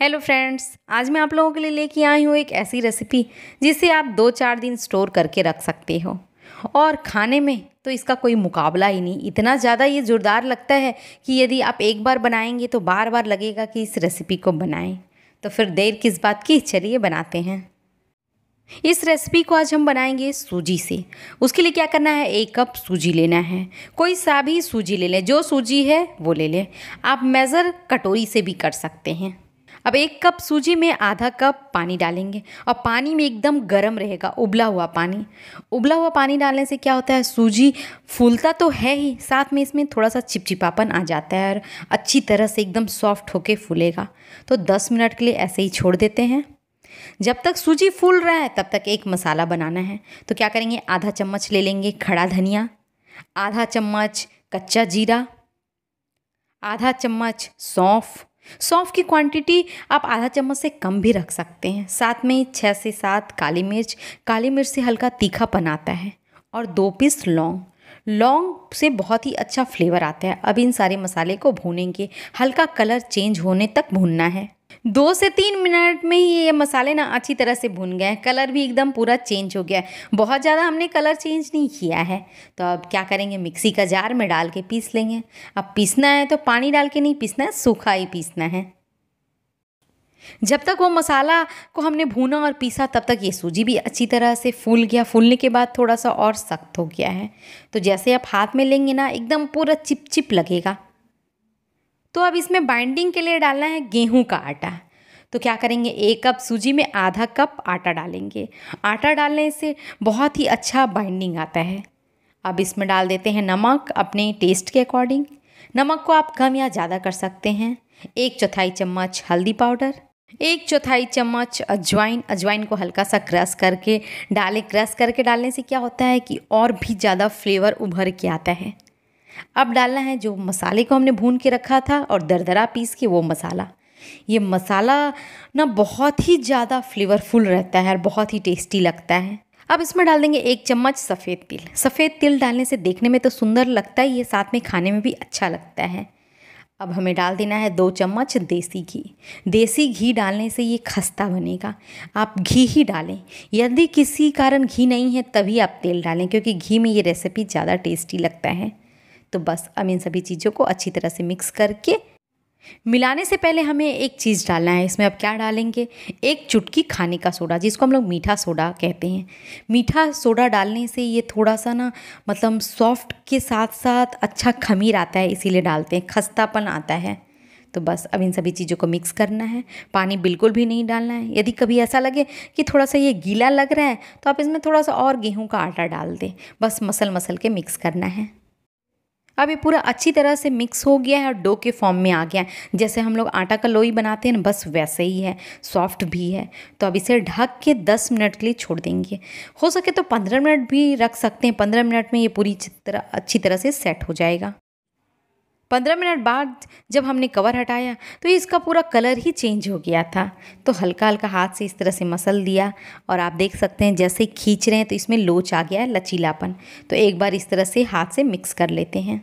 hello friends आज मैं आप लोगों के लिए लेके आई हूँ एक ऐसी रेसिपी जिसे आप दो चार दिन स्टोर करके रख सकते हो और खाने में तो इसका कोई मुकाबला ही नहीं इतना ज़्यादा ये जोरदार लगता है कि यदि आप एक बार बनाएंगे तो बार बार लगेगा कि इस रेसिपी को बनाएं तो फिर देर किस बात की चलिए बनाते हैं इस रेसिपी को आज हम बनाएंगे सूजी से उसके लिए क्या करना है एक कप सूजी लेना है कोई सा भी सूजी ले लें जो सूजी है वो ले लें आप मेज़र कटोरी से भी कर सकते हैं अब एक कप सूजी में आधा कप पानी डालेंगे और पानी में एकदम गर्म रहेगा उबला हुआ पानी उबला हुआ पानी डालने से क्या होता है सूजी फूलता तो है ही साथ में इसमें थोड़ा सा चिपचिपापन आ जाता है और अच्छी तरह से एकदम सॉफ्ट होके फूलेगा तो 10 मिनट के लिए ऐसे ही छोड़ देते हैं जब तक सूजी फूल रहा है तब तक एक मसाला बनाना है तो क्या करेंगे आधा चम्मच ले लेंगे खड़ा धनिया आधा चम्मच कच्चा जीरा आधा चम्मच सौंफ सौंफ की क्वांटिटी आप आधा चम्मच से कम भी रख सकते हैं साथ में छः से सात काली मिर्च काली मिर्च से हल्का तीखा बनाता है और दो पीस लौंग लौंग से बहुत ही अच्छा फ्लेवर आता है अब इन सारे मसाले को भूनेंगे हल्का कलर चेंज होने तक भूनना है दो से तीन मिनट में ही ये मसाले ना अच्छी तरह से भुन गए हैं कलर भी एकदम पूरा चेंज हो गया है बहुत ज़्यादा हमने कलर चेंज नहीं किया है तो अब क्या करेंगे मिक्सी का जार में डाल के पीस लेंगे अब पीसना है तो पानी डाल के नहीं पीसना है सूखा ही पीसना है जब तक वो मसाला को हमने भूना और पीसा तब तक ये सूजी भी अच्छी तरह से फूल गया फूलने के बाद थोड़ा सा और सख्त हो गया है तो जैसे आप हाथ में लेंगे ना एकदम पूरा चिपचिप लगेगा तो अब इसमें बाइंडिंग के लिए डालना है गेहूं का आटा तो क्या करेंगे एक कप सूजी में आधा कप आटा डालेंगे आटा डालने से बहुत ही अच्छा बाइंडिंग आता है अब इसमें डाल देते हैं नमक अपने टेस्ट के अकॉर्डिंग नमक को आप कम या ज़्यादा कर सकते हैं एक चौथाई चम्मच हल्दी पाउडर एक चौथाई चम्मच अजवाइन अजवाइन को हल्का सा क्रश करके डालें क्रश करके डालने से क्या होता है कि और भी ज़्यादा फ्लेवर उभर के आता है अब डालना है जो मसाले को हमने भून के रखा था और दरदरा पीस के वो मसाला ये मसाला ना बहुत ही ज़्यादा फ्लेवरफुल रहता है और बहुत ही टेस्टी लगता है अब इसमें डाल देंगे एक चम्मच सफ़ेद तिल सफ़ेद तिल डालने से देखने में तो सुंदर लगता ही है साथ में खाने में भी अच्छा लगता है अब हमें डाल देना है दो चम्मच देसी घी देसी घी डालने से ये खस्ता बनेगा आप घी ही डालें यदि किसी कारण घी नहीं है तभी आप तेल डालें क्योंकि घी में ये रेसिपी ज़्यादा टेस्टी लगता है तो बस अब इन सभी चीज़ों को अच्छी तरह से मिक्स करके मिलाने से पहले हमें एक चीज़ डालना है इसमें अब क्या डालेंगे एक चुटकी खाने का सोडा जिसको हम लोग मीठा सोडा कहते हैं मीठा सोडा डालने से ये थोड़ा सा ना मतलब सॉफ्ट के साथ साथ अच्छा खमीर आता है इसीलिए डालते हैं खस्तापन आता है तो बस अब इन सभी चीज़ों को मिक्स करना है पानी बिल्कुल भी नहीं डालना है यदि कभी ऐसा लगे कि थोड़ा सा ये गीला लग रहा है तो आप इसमें थोड़ा सा और गेहूँ का आटा डाल दें बस मसल मसल के मिक्स करना है अब ये पूरा अच्छी तरह से मिक्स हो गया है और डो के फॉर्म में आ गया है जैसे हम लोग आटा का लोई बनाते हैं ना बस वैसे ही है सॉफ्ट भी है तो अब इसे ढक के दस मिनट के लिए छोड़ देंगे हो सके तो पंद्रह मिनट भी रख सकते हैं पंद्रह मिनट में ये पूरी तरह अच्छी तरह से सेट हो जाएगा पंद्रह मिनट बाद जब हमने कवर हटाया तो इसका पूरा कलर ही चेंज हो गया था तो हल्का हल्का हाथ से इस तरह से मसल दिया और आप देख सकते हैं जैसे खींच रहे हैं तो इसमें लोच आ गया है लचीलापन तो एक बार इस तरह से हाथ से मिक्स कर लेते हैं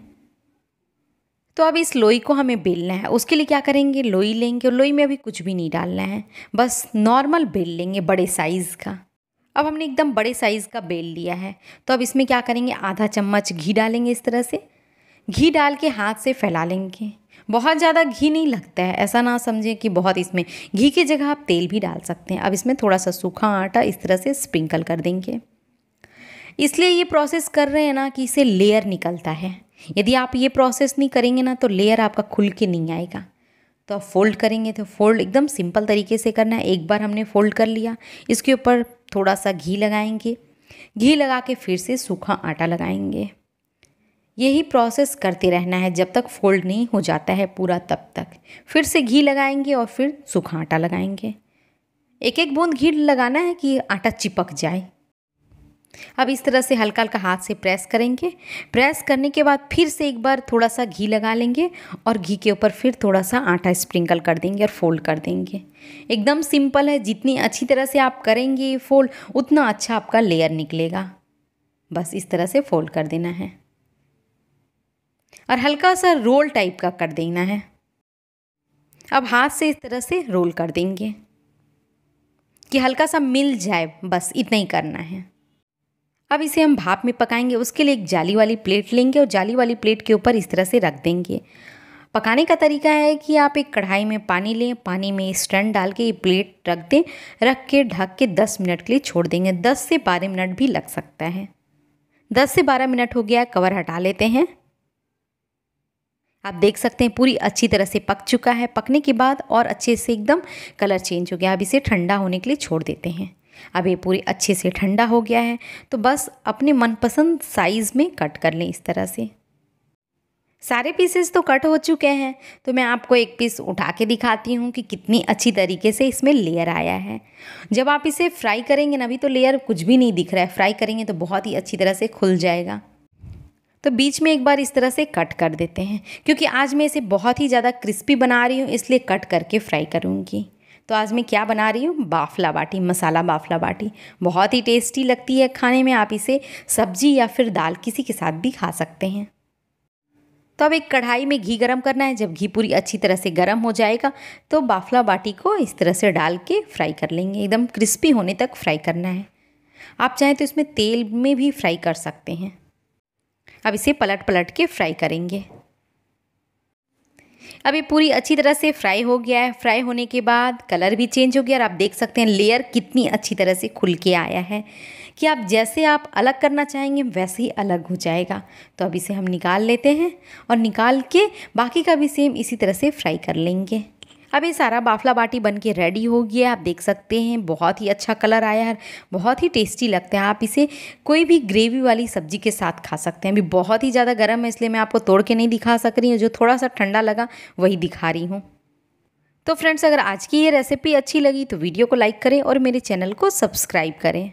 तो अब इस लोई को हमें बेलना है उसके लिए क्या करेंगे लोई लेंगे और लोई में अभी कुछ भी नहीं डालना है बस नॉर्मल बेल लेंगे बड़े साइज़ का अब हमने एकदम बड़े साइज़ का बेल लिया है तो अब इसमें क्या करेंगे आधा चम्मच घी डालेंगे इस तरह से घी डाल के हाथ से फैला लेंगे बहुत ज़्यादा घी नहीं लगता है ऐसा ना समझें कि बहुत इसमें घी की जगह आप तेल भी डाल सकते हैं अब इसमें थोड़ा सा सूखा आटा इस तरह से स्प्रिंकल कर देंगे इसलिए ये प्रोसेस कर रहे हैं ना कि इसे लेयर निकलता है यदि आप ये प्रोसेस नहीं करेंगे ना तो लेयर आपका खुल के नहीं आएगा तो आप फोल्ड करेंगे तो फोल्ड एकदम सिंपल तरीके से करना है एक बार हमने फोल्ड कर लिया इसके ऊपर थोड़ा सा घी लगाएंगे घी लगा के फिर से सूखा आटा लगाएंगे यही प्रोसेस करते रहना है जब तक फोल्ड नहीं हो जाता है पूरा तब तक फिर से घी लगाएंगे और फिर सूखा आटा लगाएंगे एक एक बूंद घी लगाना है कि आटा चिपक जाए अब इस तरह से हल्का हल्का हाथ से प्रेस करेंगे प्रेस करने के बाद फिर से एक बार थोड़ा सा घी लगा लेंगे और घी के ऊपर फिर थोड़ा सा आटा स्प्रिंकल कर देंगे और फोल्ड कर देंगे एकदम सिंपल है जितनी अच्छी तरह से आप करेंगे फोल्ड उतना अच्छा आपका लेयर निकलेगा बस इस तरह से फोल्ड कर देना है और हल्का सा रोल टाइप का कर देना है अब हाथ से इस तरह से रोल कर देंगे कि हल्का सा मिल जाए बस इतना ही करना है अब इसे हम भाप में पकाएंगे उसके लिए एक जाली वाली प्लेट लेंगे और जाली वाली प्लेट के ऊपर इस तरह से रख देंगे पकाने का तरीका है कि आप एक कढ़ाई में पानी लें पानी में स्टैंड डाल के ये प्लेट रख दें रख के ढक के दस मिनट के लिए छोड़ देंगे दस से बारह मिनट भी लग सकता है दस से बारह मिनट हो गया कवर हटा लेते हैं आप देख सकते हैं पूरी अच्छी तरह से पक चुका है पकने के बाद और अच्छे से एकदम कलर चेंज हो गया अब इसे ठंडा होने के लिए छोड़ देते हैं अब ये पूरी अच्छे से ठंडा हो गया है तो बस अपने मनपसंद साइज़ में कट कर लें इस तरह से सारे पीसेस तो कट हो चुके हैं तो मैं आपको एक पीस उठा के दिखाती हूँ कि कितनी अच्छी तरीके से इसमें लेयर आया है जब आप इसे फ्राई करेंगे ना अभी तो लेयर कुछ भी नहीं दिख रहा है फ्राई करेंगे तो बहुत ही अच्छी तरह से खुल जाएगा तो बीच में एक बार इस तरह से कट कर देते हैं क्योंकि आज मैं इसे बहुत ही ज़्यादा क्रिस्पी बना रही हूँ इसलिए कट करके फ्राई करूँगी तो आज मैं क्या बना रही हूँ बाफला बाटी मसाला बाफला बाटी बहुत ही टेस्टी लगती है खाने में आप इसे सब्जी या फिर दाल किसी के साथ भी खा सकते हैं तो अब एक कढ़ाई में घी गरम करना है जब घी पूरी अच्छी तरह से गरम हो जाएगा तो बाफला बाटी को इस तरह से डाल के फ्राई कर लेंगे एकदम क्रिस्पी होने तक फ्राई करना है आप चाहें तो इसमें तेल में भी फ्राई कर सकते हैं अब इसे पलट पलट के फ्राई करेंगे अब ये पूरी अच्छी तरह से फ्राई हो गया है फ्राई होने के बाद कलर भी चेंज हो गया और आप देख सकते हैं लेयर कितनी अच्छी तरह से खुल के आया है कि आप जैसे आप अलग करना चाहेंगे वैसे ही अलग हो जाएगा तो अब इसे हम निकाल लेते हैं और निकाल के बाकी का भी सेम इसी तरह से फ्राई कर लेंगे अब ये सारा बाफला बाटी बन के रेडी हो गया आप देख सकते हैं बहुत ही अच्छा कलर आया है बहुत ही टेस्टी लगता है आप इसे कोई भी ग्रेवी वाली सब्जी के साथ खा सकते हैं अभी बहुत ही ज़्यादा गर्म है इसलिए मैं आपको तोड़ के नहीं दिखा सक रही हूँ जो थोड़ा सा ठंडा लगा वही दिखा रही हूँ तो फ्रेंड्स अगर आज की ये रेसिपी अच्छी लगी तो वीडियो को लाइक करें और मेरे चैनल को सब्सक्राइब करें